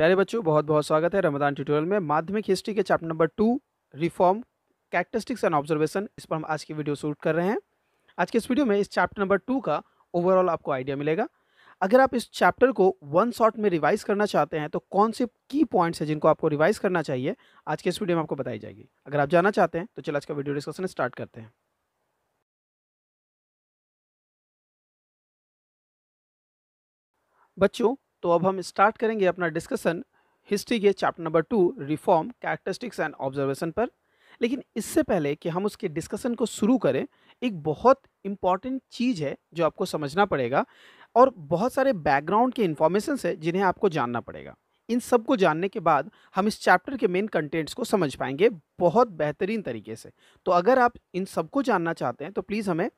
प्यारे बच्चों बहुत बहुत स्वागत है रमदान ट्यूटोरियल में माध्यमिक हिस्ट्री के chapter number two reform characteristics and observation इस पर हम आज की वीडियो शूट कर रहे हैं आज के इस वीडियो में इस चैप्टर नंबर टू का ओवरऑल आपको आइडिया मिलेगा अगर आप इस चैप्टर को वन शॉट में रिवाइज करना चाहते हैं तो कौन से की पॉइंट्स हैं जिनको आपको रिवाइज करना चाहिए आज के इस वीडियो में आपको बताई जाएगी अगर आप जाना चाहते हैं तो चलो आज का वीडियो डिस्कशन स्टार्ट करते हैं बच्चों तो अब हम स्टार्ट करेंगे अपना डिस्कशन हिस्ट्री के chapter number two reform characteristics and observation पर लेकिन इससे पहले कि हम उसके डिस्कशन को शुरू करें एक बहुत इम्पॉर्टेंट चीज़ है जो आपको समझना पड़ेगा और बहुत सारे बैकग्राउंड के इन्फॉर्मेशन है जिन्हें आपको जानना पड़ेगा इन सब को जानने के बाद हम इस चैप्टर के मेन कंटेंट्स को समझ पाएंगे बहुत बेहतरीन तरीके से तो अगर आप इन सबको जानना चाहते हैं तो प्लीज़ हमें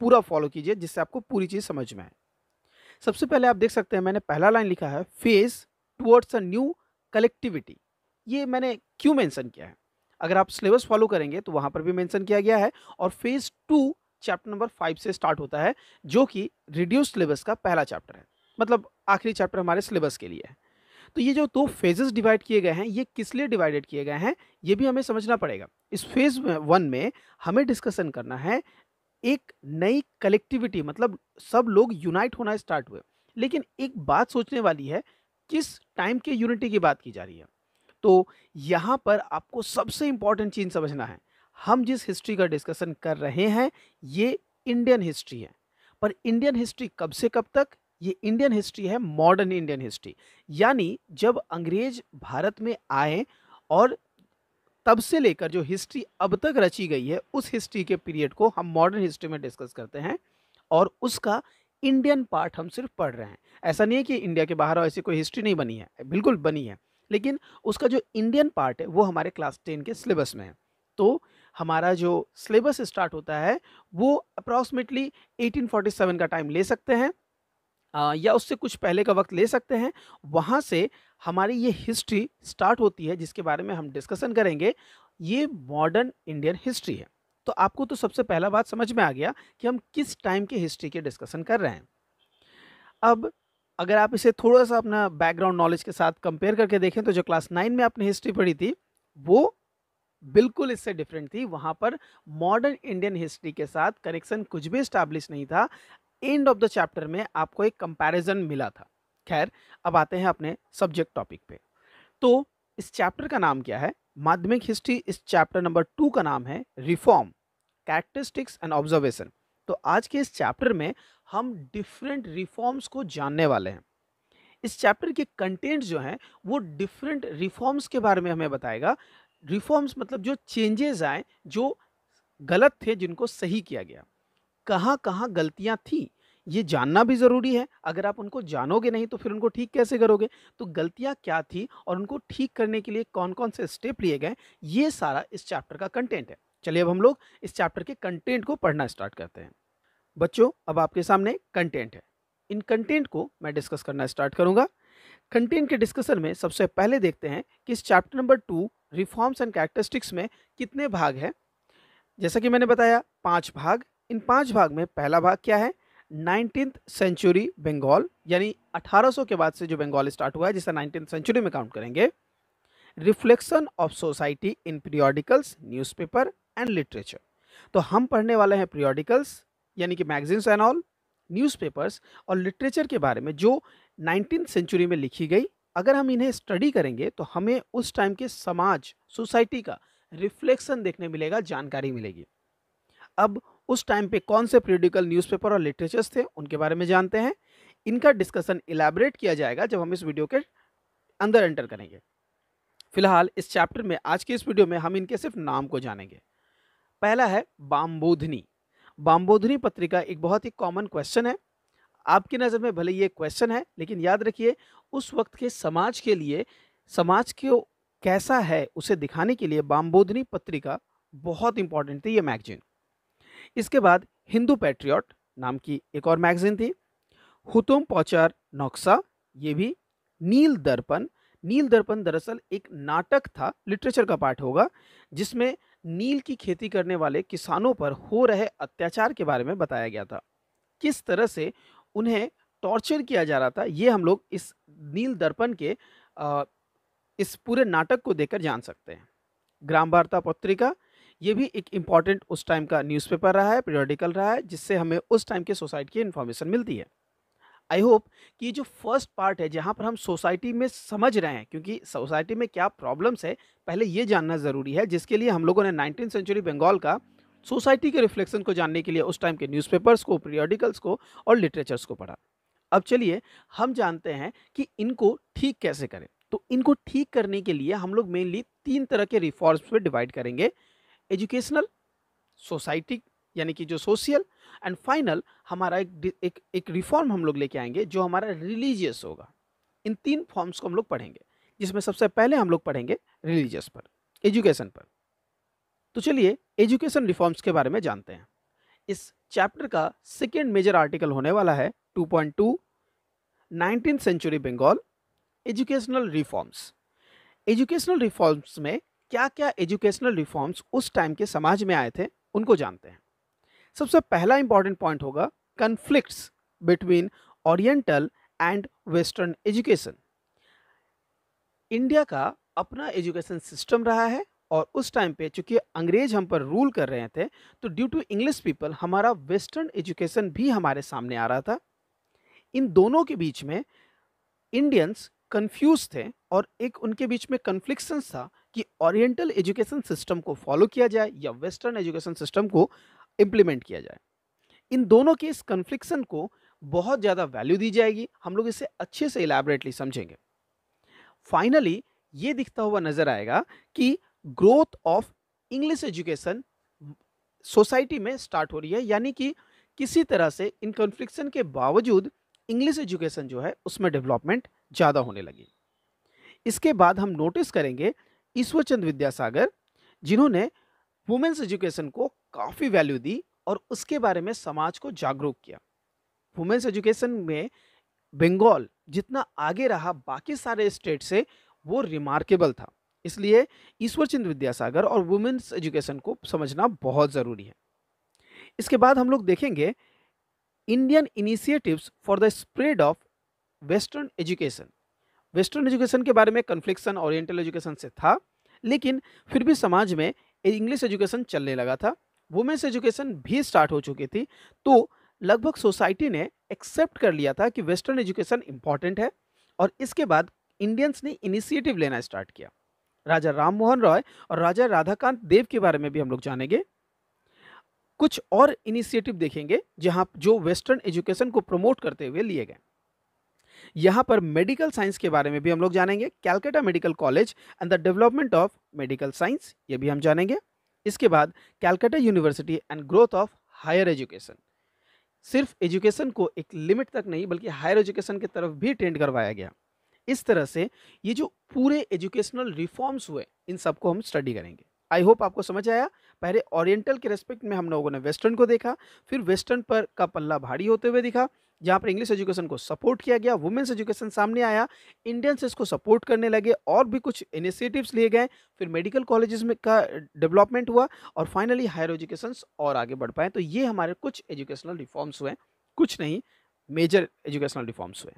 पूरा फॉलो कीजिए जिससे आपको पूरी चीज़ समझ में आए सबसे पहले आप देख सकते हैं मैंने पहला लाइन लिखा है phase towards a new collectivity ये मैंने क्यों मेंशन किया है अगर आप सिलेबस फॉलो करेंगे तो वहाँ पर भी मेंशन किया गया है और phase two chapter number five से स्टार्ट होता है जो कि रिड्यूस सिलेबस का पहला चैप्टर है मतलब आखिरी चैप्टर हमारे सिलेबस के लिए है तो ये जो दो फेजेस डिवाइड किए गए हैं ये किस लिए डिवाइडेड किए गए हैं ये भी हमें समझना पड़ेगा इस फेज वन में हमें डिस्कशन करना है एक नई कलेक्टिविटी मतलब सब लोग यूनाइट होना स्टार्ट हुए लेकिन एक बात सोचने वाली है किस टाइम के यूनिटी की बात की जा रही है तो यहाँ पर आपको सबसे इम्पॉर्टेंट चीज़ समझना है हम जिस हिस्ट्री का डिस्कशन कर रहे हैं ये इंडियन हिस्ट्री है पर इंडियन हिस्ट्री कब से कब तक ये इंडियन हिस्ट्री है मॉडर्न इंडियन हिस्ट्री यानी जब अंग्रेज भारत में आए और तब से लेकर जो हिस्ट्री अब तक रची गई है उस हिस्ट्री के पीरियड को हम मॉडर्न हिस्ट्री में डिस्कस करते हैं और उसका इंडियन पार्ट हम सिर्फ पढ़ रहे हैं ऐसा नहीं है कि इंडिया के बाहर ऐसी कोई हिस्ट्री नहीं बनी है बिल्कुल बनी है लेकिन उसका जो इंडियन पार्ट है वो हमारे क्लास टेन के सिलेबस में है तो हमारा जो सिलेबस स्टार्ट होता है वो अप्रॉक्सीमेटली 1847 का टाइम ले सकते हैं या उससे कुछ पहले का वक्त ले सकते हैं वहाँ से हमारी ये हिस्ट्री स्टार्ट होती है जिसके बारे में हम डिस्कशन करेंगे ये मॉडर्न इंडियन हिस्ट्री है तो आपको तो सबसे पहला बात समझ में आ गया कि हम किस टाइम के हिस्ट्री के डिस्कशन कर रहे हैं अब अगर आप इसे थोड़ा सा अपना बैकग्राउंड नॉलेज के साथ कंपेयर करके देखें तो जो क्लास नाइन में आपने हिस्ट्री पढ़ी थी वो बिल्कुल इससे डिफरेंट थी वहाँ पर मॉडर्न इंडियन हिस्ट्री के साथ कनेक्शन कुछ भी इस्टेब्लिश नहीं था एंड ऑफ द चैप्टर में आपको एक कंपैरिजन मिला था खैर अब आते हैं अपने सब्जेक्ट टॉपिक पे तो इस चैप्टर का नाम क्या है माध्यमिक हिस्ट्री इस चैप्टर नंबर टू का नाम है रिफॉर्म कैरेक्टरिस्टिक्स एंड ऑब्जर्वेशन तो आज के इस चैप्टर में हम डिफरेंट रिफॉर्म्स को जानने वाले हैं इस चैप्टर के कंटेंट जो हैं वो डिफरेंट रिफॉर्म्स के बारे में हमें बताएगा रिफॉर्म्स मतलब जो चेंजेस आए जो गलत थे जिनको सही किया गया कहाँ कहाँ गलतियाँ थीं ये जानना भी ज़रूरी है अगर आप उनको जानोगे नहीं तो फिर उनको ठीक कैसे करोगे तो गलतियाँ क्या थी और उनको ठीक करने के लिए कौन कौन से स्टेप लिए गए ये सारा इस चैप्टर का कंटेंट है चलिए अब हम लोग इस चैप्टर के कंटेंट को पढ़ना स्टार्ट करते हैं बच्चों अब आपके सामने कंटेंट है इन कंटेंट को मैं डिस्कस करना स्टार्ट करूंगा कंटेंट के डिस्कशन में सबसे पहले देखते हैं कि इस chapter number two reforms and characteristics में कितने भाग हैं जैसा कि मैंने बताया पांच भाग इन पांच भाग में पहला भाग क्या है नाइनटीन सेंचुरी बंगाल यानी 1800 के बाद से जो बंगाल स्टार्ट हुआ है जिसे नाइनटीन सेंचुरी में काउंट करेंगे reflection of society in periodicals newspaper and literature तो हम पढ़ने वाले हैं पीरियोडिकल्स यानी कि मैगजीन्स एंड ऑल न्यूज़पेपर्स और लिटरेचर के बारे में जो नाइनटीन सेंचुरी में लिखी गई अगर हम इन्हें स्टडी करेंगे तो हमें उस टाइम के समाज सोसाइटी का रिफ्लेक्शन देखने मिलेगा जानकारी मिलेगी अब उस टाइम पे कौन से पीरियडिकल न्यूज़पेपर और लिटरेचर्स थे उनके बारे में जानते हैं इनका डिस्कशन इलेबरेट किया जाएगा जब हम इस वीडियो के अंदर एंटर करेंगे फिलहाल इस चैप्टर में आज के इस वीडियो में हम इनके सिर्फ नाम को जानेंगे पहला है बाम्बोधनी बाम्बोधनी पत्रिका एक बहुत ही कॉमन क्वेश्चन है आपकी नज़र में भले ही ये क्वेश्चन है लेकिन याद रखिए उस वक्त के समाज के लिए समाज के कैसा है उसे दिखाने के लिए बाम्बोधनी पत्रिका बहुत इंपॉर्टेंट थी ये मैगजीन इसके बाद हिंदू पैट्रियट नाम की एक और मैगजीन थी हुतुम पौचार नक्शा ये भी नील दर्पण नील दर्पण दरअसल एक नाटक था लिटरेचर का पार्ट होगा जिसमें नील की खेती करने वाले किसानों पर हो रहे अत्याचार के बारे में बताया गया था किस तरह से उन्हें टॉर्चर किया जा रहा था ये हम लोग इस नील दर्पण के आ, इस पूरे नाटक को देखकर जान सकते हैं ग्राम वार्ता पत्रिका ये भी एक इम्पॉर्टेंट उस टाइम का न्यूज़पेपर रहा है पीरियडिकल रहा है जिससे हमें उस टाइम के सोसाइटी की इन्फॉर्मेशन मिलती है आई होप कि जो फर्स्ट पार्ट है जहाँ पर हम सोसाइटी में समझ रहे हैं क्योंकि सोसाइटी में क्या प्रॉब्लम्स है पहले ये जानना ज़रूरी है जिसके लिए हम लोगों ने नाइनटीन सेंचुरी बंगाल का सोसाइटी के रिफ्लेक्शन को जानने के लिए उस टाइम के न्यूज़पेपर्स को पीरियडिकल्स को और लिटरेचर्स को पढ़ा अब चलिए हम जानते हैं कि इनको ठीक कैसे करें तो इनको ठीक करने के लिए हम लोग मेनली तीन तरह के रिफॉर्म्स पे डिवाइड करेंगे एजुकेशनल सोसाइटी यानी कि जो सोशल एंड फाइनल हमारा एक एक एक रिफॉर्म हम लोग लेके आएंगे जो हमारा रिलीजियस होगा इन तीन फॉर्म्स को हम लोग पढ़ेंगे जिसमें सबसे पहले हम लोग पढ़ेंगे रिलीजियस पर एजुकेशन पर तो चलिए एजुकेशन रिफॉर्म्स के बारे में जानते हैं इस चैप्टर का सेकेंड मेजर आर्टिकल होने वाला है two nineteen century Bengal educational reforms educational reforms में क्या क्या एजुकेशनल रिफॉर्म्स उस टाइम के समाज में आए थे उनको जानते हैं सबसे पहला इंपॉर्टेंट पॉइंट होगा conflicts between oriental and western education India का अपना एजुकेशन सिस्टम रहा है और उस टाइम पे चूंकि अंग्रेज हम पर रूल कर रहे थे तो ड्यू टू इंग्लिश पीपल हमारा वेस्टर्न एजुकेशन भी हमारे सामने आ रहा था इन दोनों के बीच में इंडियंस कंफ्यूज थे और एक उनके बीच में कन्फ्लिक्स था कि ओरिएंटल एजुकेशन सिस्टम को फॉलो किया जाए या वेस्टर्न एजुकेशन सिस्टम को इम्प्लीमेंट किया जाए इन दोनों के इस कन्फ्लिक्सन को बहुत ज़्यादा वैल्यू दी जाएगी हम लोग इसे अच्छे से इलेबरेटली समझेंगे फाइनली ये दिखता हुआ नज़र आएगा कि growth of English education society में स्टार्ट हो रही है यानी कि किसी तरह से इन कन्फ्लिक्सन के बावजूद इंग्लिश एजुकेशन जो है उसमें डेवलपमेंट ज़्यादा होने लगी इसके बाद हम नोटिस करेंगे ईश्वरचंद विद्यासागर जिन्होंने वुमेन्स एजुकेशन को काफ़ी वैल्यू दी और उसके बारे में समाज को जागरूक किया वुमेन्स एजुकेशन में बंगाल जितना आगे रहा बाकी सारे स्टेट से वो रिमार्केबल था इसलिए ईश्वरचंद विद्यासागर और वुमेन्स एजुकेशन को समझना बहुत ज़रूरी है इसके बाद हम लोग देखेंगे Indian initiatives for the spread of western education western education के बारे में कन्फ्लिक्शन ओरिएंटल एजुकेशन से था लेकिन फिर भी समाज में इंग्लिश एजुकेशन चलने लगा था वुमेंस एजुकेशन भी स्टार्ट हो चुकी थी तो लगभग सोसाइटी ने एक्सेप्ट कर लिया था कि वेस्टर्न एजुकेशन इम्पॉर्टेंट है और इसके बाद इंडियंस ने इनिशिएटिव लेना स्टार्ट किया राजा राम मोहन रॉय और राजा राधाकांत देव के बारे में भी हम लोग जानेंगे कुछ और इनिशिएटिव देखेंगे जहाँ जो वेस्टर्न एजुकेशन को प्रमोट करते हुए लिए गए यहाँ पर मेडिकल साइंस के बारे में भी हम लोग जानेंगे Calcutta medical college and the development of medical science ये भी हम जानेंगे इसके बाद Calcutta university and growth of higher education सिर्फ एजुकेशन को एक लिमिट तक नहीं बल्कि हायर एजुकेशन की तरफ भी ट्रेंड करवाया गया इस तरह से ये जो पूरे एजुकेशनल रिफॉर्म्स हुए इन सबको हम स्टडी करेंगे आई होप आपको समझ आया पहले ओरिएंटल के रेस्पेक्ट में हम लोगों ने वेस्टर्न को देखा फिर वेस्टर्न पर का पल्ला भारी होते हुए दिखा जहाँ पर इंग्लिश एजुकेशन को सपोर्ट किया गया वुमेंस एजुकेशन सामने आया इंडियंस इसको सपोर्ट करने लगे और भी कुछ इनिशिएटिव्स लिए गए फिर मेडिकल कॉलेजेस में का डेवलपमेंट हुआ और फाइनली हायर एजुकेशन और आगे बढ़ पाए तो ये हमारे कुछ एजुकेशनल रिफॉर्म्स हुए कुछ नहीं मेजर एजुकेशनल रिफॉर्म्स हुए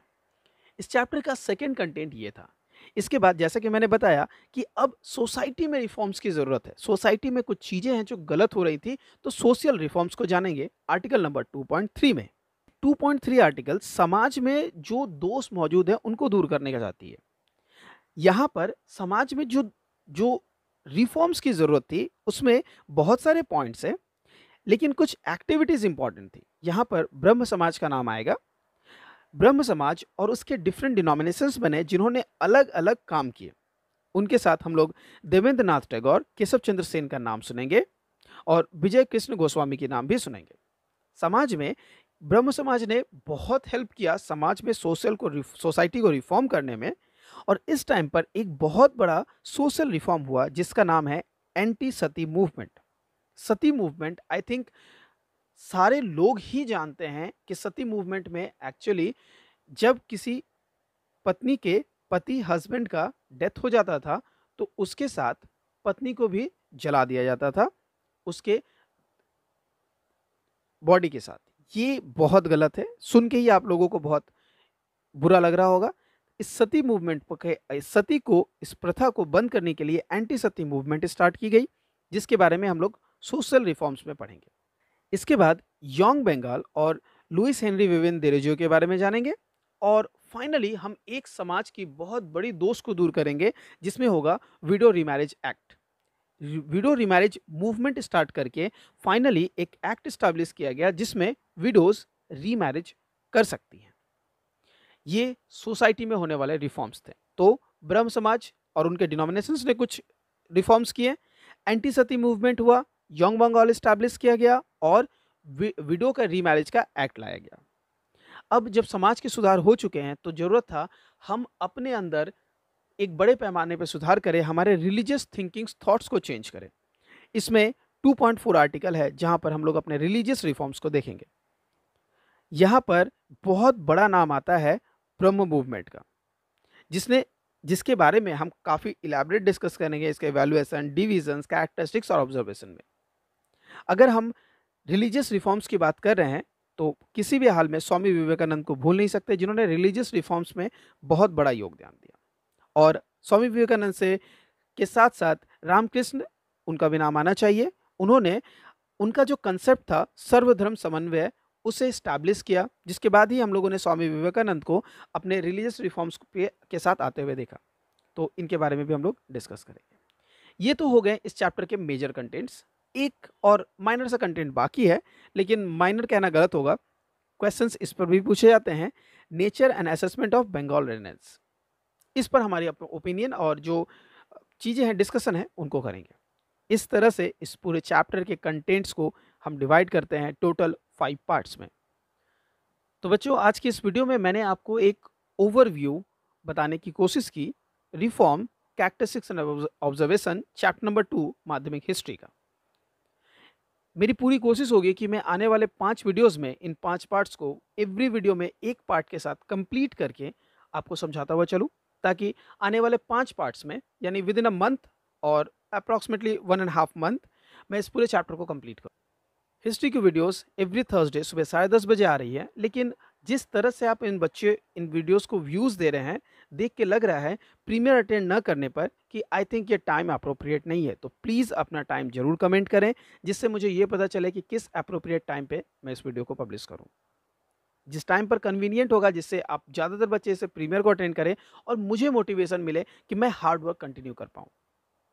इस चैप्टर का सेकेंड कंटेंट ये था इसके बाद जैसा कि मैंने बताया कि अब सोसाइटी में रिफॉर्म्स की ज़रूरत है सोसाइटी में कुछ चीज़ें हैं जो गलत हो रही थी तो सोशल रिफॉर्म्स को जानेंगे आर्टिकल नंबर 2.3 में 2.3 आर्टिकल समाज में जो दोष मौजूद है उनको दूर करने का चाहती है यहाँ पर समाज में जो जो रिफॉर्म्स की ज़रूरत थी उसमें बहुत सारे पॉइंट्स हैं लेकिन कुछ एक्टिविटीज़ इंपॉर्टेंट थी यहाँ पर ब्रह्म समाज का नाम आएगा ब्रह्म समाज और उसके डिफरेंट डिनोमिनेशंस बने जिन्होंने अलग अलग काम किए उनके साथ हम लोग देवेंद्र नाथ टैगोर केशव चंद्र सेन का नाम सुनेंगे और विजय कृष्ण गोस्वामी के नाम भी सुनेंगे समाज में ब्रह्म समाज ने बहुत हेल्प किया समाज में सोशल को सोसाइटी को रिफॉर्म करने में और इस टाइम पर एक बहुत बड़ा सोशल रिफॉर्म हुआ जिसका नाम है anti sati movement sati movement I think सारे लोग ही जानते हैं कि सती मूवमेंट में एक्चुअली जब किसी पत्नी के पति हस्बैंड का डेथ हो जाता था तो उसके साथ पत्नी को भी जला दिया जाता था उसके बॉडी के साथ ये बहुत गलत है सुन के ही आप लोगों को बहुत बुरा लग रहा होगा इस सती मूवमेंट पर सती को इस प्रथा को बंद करने के लिए एंटी सती मूवमेंट स्टार्ट की गई जिसके बारे में हम लोग सोशल रिफॉर्म्स में पढ़ेंगे इसके बाद योंग बंगाल और लुइस हेनरी विविन देरेजियो के बारे में जानेंगे और फाइनली हम एक समाज की बहुत बड़ी दोष को दूर करेंगे जिसमें होगा widow remarriage act widow remarriage movement start करके फाइनली एक एक्ट स्टैब्लिश किया गया जिसमें विडोज रीमैरिज कर सकती हैं ये सोसाइटी में होने वाले रिफॉर्म्स थे तो ब्रह्म समाज और उनके डिनोमिनेशंस ने कुछ रिफॉर्म्स किए एंटी सती मूवमेंट हुआ यंग बंगाल स्टैब्लिश किया गया और विडो का रीमैरिज का एक्ट लाया गया अब जब समाज के सुधार हो चुके हैं तो ज़रूरत था हम अपने अंदर एक बड़े पैमाने पर सुधार करें हमारे रिलीजियस थिंकिंग्स थॉट्स को चेंज करें इसमें 2.4 आर्टिकल है जहां पर हम लोग अपने रिलीजियस रिफॉर्म्स को देखेंगे यहाँ पर बहुत बड़ा नाम आता है ब्रह्म मूवमेंट का जिसने जिसके बारे में हम काफ़ी इलेबरेट डिस्कस करेंगे इसके वैल्यूएसन डिविजन्स कैरेक्टरिस्टिक्स और ऑब्जर्वेशन में अगर हम रिलीजियस रिफॉर्म्स की बात कर रहे हैं तो किसी भी हाल में स्वामी विवेकानंद को भूल नहीं सकते जिन्होंने रिलीजियस रिफॉर्म्स में बहुत बड़ा योगदान दिया और स्वामी विवेकानंद से के साथ साथ रामकृष्ण उनका भी नाम आना चाहिए उन्होंने उनका जो कंसेप्ट था सर्वधर्म समन्वय उसे इस्टेब्लिश किया जिसके बाद ही हम लोगों ने स्वामी विवेकानंद को अपने रिलीजियस रिफॉर्म्स के साथ आते हुए देखा तो इनके बारे में भी हम लोग डिस्कस करेंगे ये तो हो गए इस चैप्टर के मेजर कंटेंट्स एक और माइनर सा कंटेंट बाकी है लेकिन माइनर कहना गलत होगा क्वेश्चंस इस पर भी पूछे जाते हैं nature and assessment of Bengal renaissance इस पर हमारी ओपिनियन और जो चीज़ें हैं डिस्कशन है उनको करेंगे इस तरह से इस पूरे चैप्टर के कंटेंट्स को हम डिवाइड करते हैं टोटल फाइव पार्ट्स में तो बच्चों आज की इस वीडियो में मैंने आपको एक ओवरव्यू बताने की कोशिश की reform characteristics and observation chapter number two माध्यमिक हिस्ट्री का मेरी पूरी कोशिश होगी कि मैं आने वाले पाँच वीडियोस में इन पाँच पार्ट्स को एवरी वीडियो में एक पार्ट के साथ कंप्लीट करके आपको समझाता हुआ चलूँ ताकि आने वाले पाँच पार्ट्स में यानी विद इन अ मंथ और approximately one and half month मैं इस पूरे चैप्टर को कम्प्लीट करूँ हिस्ट्री की वीडियोज़ एवरी थर्सडे सुबह साढ़े दस बजे आ रही है लेकिन जिस तरह से आप इन बच्चे इन वीडियोस को व्यूज़ दे रहे हैं देख के लग रहा है प्रीमियर अटेंड ना करने पर कि आई थिंक ये टाइम अप्रोप्रिएट नहीं है तो प्लीज़ अपना टाइम ज़रूर कमेंट करें जिससे मुझे ये पता चले कि किस अप्रोप्रिएट टाइम पे मैं इस वीडियो को पब्लिश करूँ जिस टाइम पर कन्वीनियंट होगा जिससे आप ज़्यादातर बच्चे इसे प्रीमियर को अटेंड करें और मुझे मोटिवेशन मिले कि मैं हार्डवर्क कंटिन्यू कर पाऊँ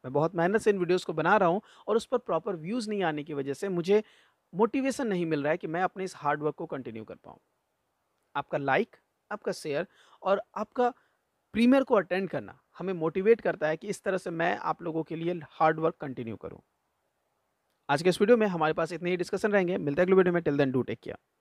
मैं बहुत मेहनत से इन वीडियोज़ को बना रहा हूँ और उस पर प्रॉपर व्यूज़ नहीं आने की वजह से मुझे मोटिवेशन नहीं मिल रहा है कि मैं अपने इस हार्डवर्क को कंटिन्यू कर पाऊँ आपका लाइक आपका शेयर और आपका प्रीमियर को अटेंड करना हमें मोटिवेट करता है कि इस तरह से मैं आप लोगों के लिए हार्ड वर्क कंटिन्यू करूँ आज के इस वीडियो में हमारे पास इतने ही डिस्कशन रहेंगे मिलते हैं अगले वीडियो में till then do take care